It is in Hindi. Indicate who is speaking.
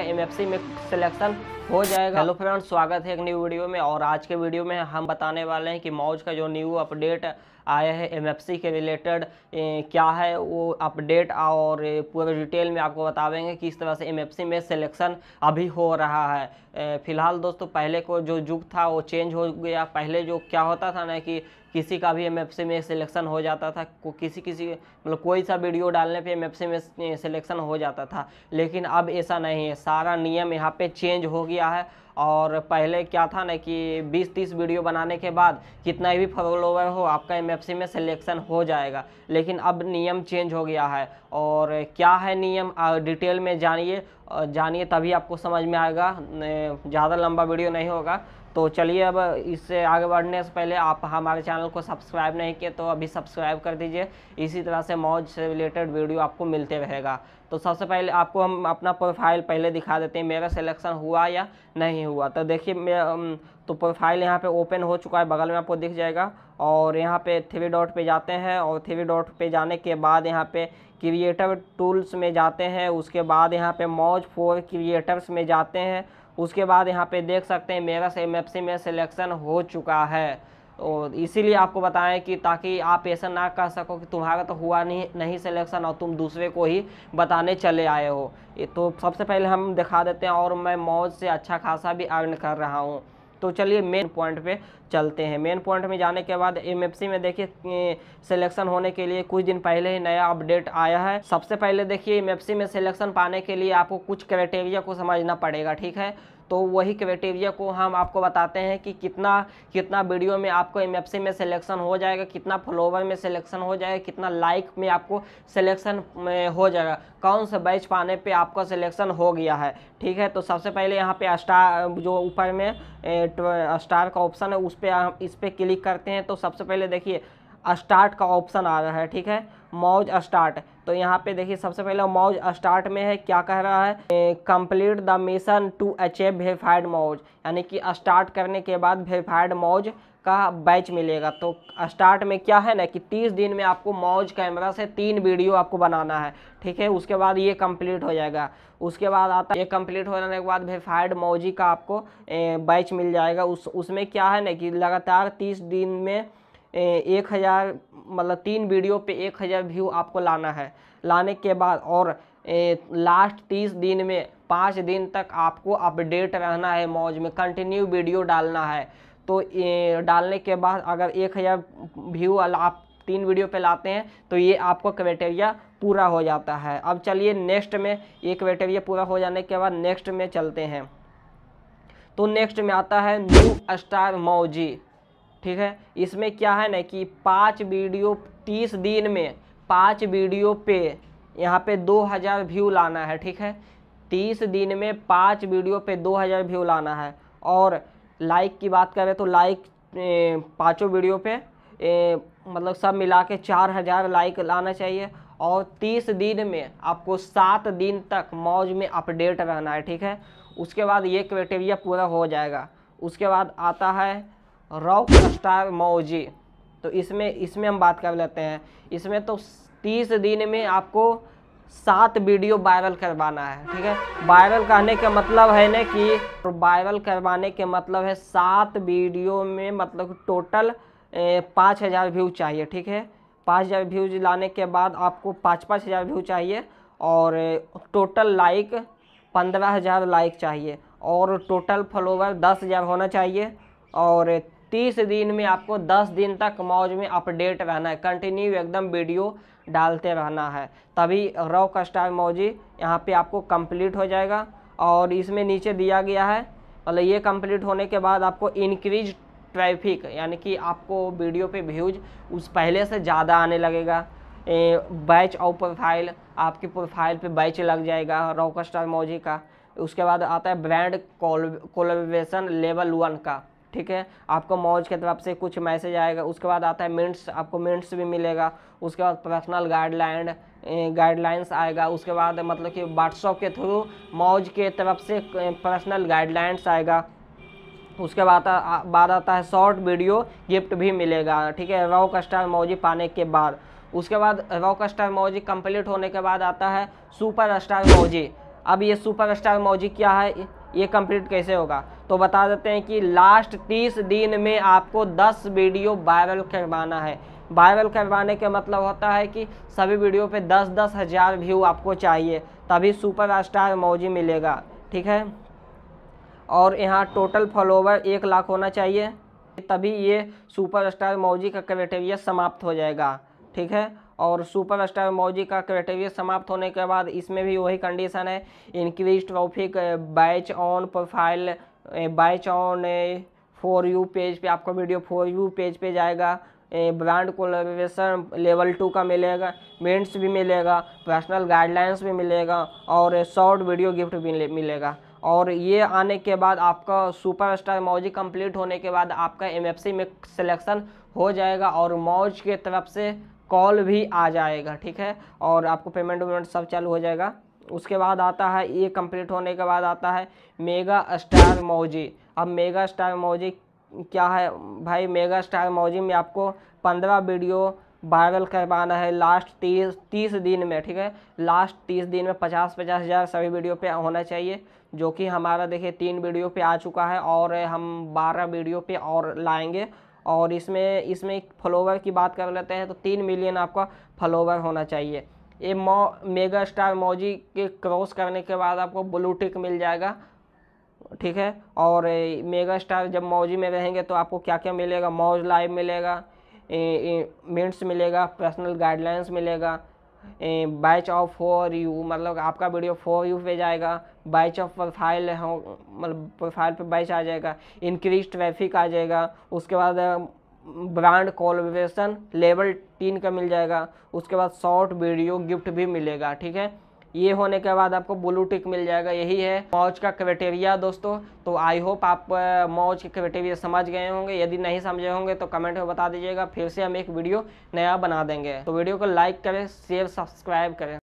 Speaker 1: आपका सी में सिलेक्शन हो जाएगा हेलो फ्रेंड्स स्वागत है एक न्यू वीडियो में और आज के वीडियो में हम बताने वाले हैं कि मौज का जो न्यू अपडेट आया है एमएफसी के रिलेटेड क्या है वो अपडेट और पूरे डिटेल में आपको बता देंगे किस तरह से एमएफसी में सिलेक्शन अभी हो रहा है फिलहाल दोस्तों पहले को जो युग था वो चेंज हो गया पहले जो क्या होता था ना कि किसी का भी एमएफसी में सिलेक्शन हो जाता था को किसी किसी मतलब कोई सा वीडियो डालने पे एमएफसी में सिलेक्शन हो जाता था लेकिन अब ऐसा नहीं है सारा नियम यहाँ पे चेंज हो गया गया है और पहले क्या था ना कि 20-30 वीडियो बनाने के बाद कितना भी फॉलोवर हो आपका एमएफसी में सिलेक्शन हो जाएगा लेकिन अब नियम चेंज हो गया है और क्या है नियम डिटेल में जानिए जानिए तभी आपको समझ में आएगा ज़्यादा लंबा वीडियो नहीं होगा तो चलिए अब इससे आगे बढ़ने से पहले आप हमारे चैनल को सब्सक्राइब नहीं किए तो अभी सब्सक्राइब कर दीजिए इसी तरह से मौज से रिलेटेड वीडियो आपको मिलते रहेगा तो सबसे पहले आपको हम अपना प्रोफाइल पहले दिखा देते हैं मेरा सिलेक्शन हुआ या नहीं हुआ तो देखिए तो प्रोफाइल यहाँ पे ओपन हो चुका है बगल में आपको दिख जाएगा और यहाँ पे थ्री डॉट पे जाते हैं और थ्री डॉट पे जाने के बाद यहाँ पे क्रिएटर टूल्स में जाते हैं उसके बाद यहाँ पे मौज फोर क्रिएटर्स में जाते हैं उसके बाद यहाँ पे देख सकते हैं मेरा से एम में सिलेक्शन हो चुका है और इसीलिए आपको बताएं कि ताकि आप ऐसा ना कह सको कि तुम्हारा तो हुआ नहीं नहीं सिलेक्शन और तुम दूसरे को ही बताने चले आए हो ये तो सबसे पहले हम दिखा देते हैं और मैं मौज से अच्छा खासा भी अर्न कर रहा हूँ तो चलिए मेन पॉइंट पे चलते हैं मेन पॉइंट में जाने के बाद एम में देखिए सिलेक्शन होने के लिए कुछ दिन पहले ही नया अपडेट आया है सबसे पहले देखिए एम में सिलेक्शन पाने के लिए आपको कुछ क्राइटेरिया को समझना पड़ेगा ठीक है तो वही क्राइटेरिया को हम आपको बताते हैं कि कितना कितना वीडियो में आपको एम में सिलेक्शन हो जाएगा कितना फॉलोवर में सिलेक्शन हो जाएगा कितना लाइक में आपको सिलेक्शन हो जाएगा कौन सा बैच पाने पे आपका सिलेक्शन हो गया है ठीक है तो सबसे पहले यहाँ पे स्टार जो ऊपर में स्टार का ऑप्शन है उस पर इस पर क्लिक करते हैं तो सबसे पहले देखिए स्टार्ट का ऑप्शन आ रहा है ठीक है मौज स्टार्ट तो यहाँ पे देखिए सबसे पहले मौज स्टार्ट में है क्या कह रहा है complete the mission to achieve verified मौज यानी कि स्टार्ट करने के बाद वेरीफाइड मौज का बैच मिलेगा तो स्टार्ट में क्या है ना कि 30 दिन में आपको मौज कैमरा से तीन वीडियो आपको बनाना है ठीक है उसके बाद ये कंप्लीट हो जाएगा उसके बाद आता है ये कंप्लीट हो जाने के बाद वेरीफाइड मौजी का आपको बैच मिल जाएगा उस उसमें क्या है ना कि लगातार 30 दिन में एक हज़ार मतलब तीन वीडियो पे एक हज़ार व्यू आपको लाना है लाने के बाद और लास्ट तीस दिन में पाँच दिन तक आपको अपडेट रहना है मौज में कंटिन्यू वीडियो डालना है तो ए, डालने के बाद अगर एक हज़ार व्यू आप तीन वीडियो पे लाते हैं तो ये आपको क्राइटेरिया पूरा हो जाता है अब चलिए नेक्स्ट में ये क्राइटेरिया पूरा हो जाने के बाद नेक्स्ट में चलते हैं तो नेक्स्ट में आता है न्यू स्टार मौजी ठीक है इसमें क्या है ना कि पाँच वीडियो तीस दिन में पाँच वीडियो पे यहाँ पे दो हज़ार व्यू लाना है ठीक है तीस दिन में पाँच वीडियो पे दो हज़ार व्यू लाना है और लाइक की बात करें तो लाइक पाँचों वीडियो पे ए, मतलब सब मिला के चार हज़ार लाइक लाना चाहिए और तीस दिन में आपको सात दिन तक मौज में अपडेट रहना है ठीक है उसके बाद ये क्राइटेरिया पूरा हो जाएगा उसके बाद आता है रॉक स्टार मौजी तो इसमें इसमें हम बात कर लेते हैं इसमें तो तीस दिन में आपको सात वीडियो वायरल करवाना है ठीक है वायरल कहने का मतलब है ना कि वायरल करवाने के मतलब है सात वीडियो में मतलब टोटल पाँच हज़ार व्यू चाहिए ठीक है पाँच हज़ार व्यूज लाने के बाद आपको पाँच पाँच हज़ार व्यू चाहिए और टोटल लाइक पंद्रह हज़ार लाइक चाहिए और टोटल फॉलोवर दस हज़ार होना चाहिए और तीस दिन में आपको दस दिन तक मौज में अपडेट रहना है कंटिन्यू एकदम वीडियो डालते रहना है तभी रॉ कस्टा मौजी यहाँ पे आपको कंप्लीट हो जाएगा और इसमें नीचे दिया गया है मतलब ये कंप्लीट होने के बाद आपको इनक्रीज ट्रैफिक यानी कि आपको वीडियो पे व्यूज उस पहले से ज़्यादा आने लगेगा बैच और प्रोफाइल आपकी प्रोफाइल पे बैच लग जाएगा रॉ कस्टा मौजी का उसके बाद आता है ब्रांड कोलेबेशन लेवल वन का ठीक है आपको मौज के तरफ से कुछ मैसेज आएगा उसके बाद आता है मिनट्स आपको मिनट्स भी मिलेगा उसके बाद पर्सनल गाइडलाइन गाइडलाइंस आएगा उसके बाद मतलब कि व्हाट्सअप के थ्रू मौज के तरफ से पर्सनल गाइडलाइंस आएगा उसके बाद बाद आता है शॉर्ट वीडियो गिफ्ट भी मिलेगा ठीक है रॉक स्टार मौजी पाने के बाद उसके बाद रॉक स्टार मौजी कंप्लीट होने के बाद आता है सुपर स्टार मौजी अब ये सुपर स्टार मौजी क्या है ये कंप्लीट कैसे होगा तो बता देते हैं कि लास्ट तीस दिन में आपको दस वीडियो वायरल करवाना है वायरल करवाने का मतलब होता है कि सभी वीडियो पे दस दस हज़ार व्यू आपको चाहिए तभी सुपर स्टार मौजी मिलेगा ठीक है और यहाँ टोटल फॉलोवर एक लाख होना चाहिए तभी ये सुपर स्टार मौजी का क्राइटेरिया समाप्त हो जाएगा ठीक है और सुपर स्टार मौजी का क्राइटेरिया समाप्त होने के बाद इसमें भी वही कंडीशन है increase traffic badge on profile badge on for you page पे आपका वीडियो फोर यू पेज पे जाएगा ब्रांड कोलेबरेशन लेवल टू का मिलेगा मिनट्स भी मिलेगा पर्सनल गाइडलाइंस भी मिलेगा और शॉर्ट वीडियो गिफ्ट भी मिलेगा और ये आने के बाद आपका सुपर स्टार मौजी कम्प्लीट होने के बाद आपका एम में सिलेक्शन हो जाएगा और मौज के तरफ से कॉल भी आ जाएगा ठीक है और आपको पेमेंट वेमेंट सब चालू हो जाएगा उसके बाद आता है ये कंप्लीट होने के बाद आता है मेगा स्टार मौजी अब मेगा स्टार मौजी क्या है भाई मेगा स्टार मौजी में आपको पंद्रह वीडियो वायरल करवाना है लास्ट तीस तीस दिन में ठीक है लास्ट तीस दिन में पचास पचास हज़ार सभी वीडियो पे होना चाहिए जो कि हमारा देखिए तीन वीडियो पे आ चुका है और हम बारह वीडियो पे और लाएंगे और इसमें इसमें फॉलोवर की बात कर लेते हैं तो तीन मिलियन आपका फॉलोवर होना चाहिए ये मो मेगा स्टार मौजी के क्रॉस करने के बाद आपको ब्लू टिक मिल जाएगा ठीक है और मेगा स्टार जब मौजी में रहेंगे तो आपको क्या क्या मिलेगा मौज लाइव मिलेगा मिनट्स मिलेगा पर्सनल गाइडलाइंस मिलेगा बैच ऑफ फॉर यू मतलब आपका वीडियो फॉर यू पे जाएगा बाइच ऑफ प्रोफाइल हो मतलब प्रोफाइल पे बाइच आ जाएगा इंक्रीज ट्रैफिक आ जाएगा उसके बाद ब्रांड कोलब्रेशन लेवल तीन का मिल जाएगा उसके बाद शॉर्ट वीडियो गिफ्ट भी मिलेगा ठीक है ये होने के बाद आपको ब्लू टिक मिल जाएगा यही है मौज का क्राइटेरिया दोस्तों तो आई होप आप मौज के क्राइटेरिया समझ गए होंगे यदि नहीं समझे होंगे तो कमेंट में बता दीजिएगा फिर से हम एक वीडियो नया बना देंगे तो वीडियो को लाइक करें शेयर सब्सक्राइब करें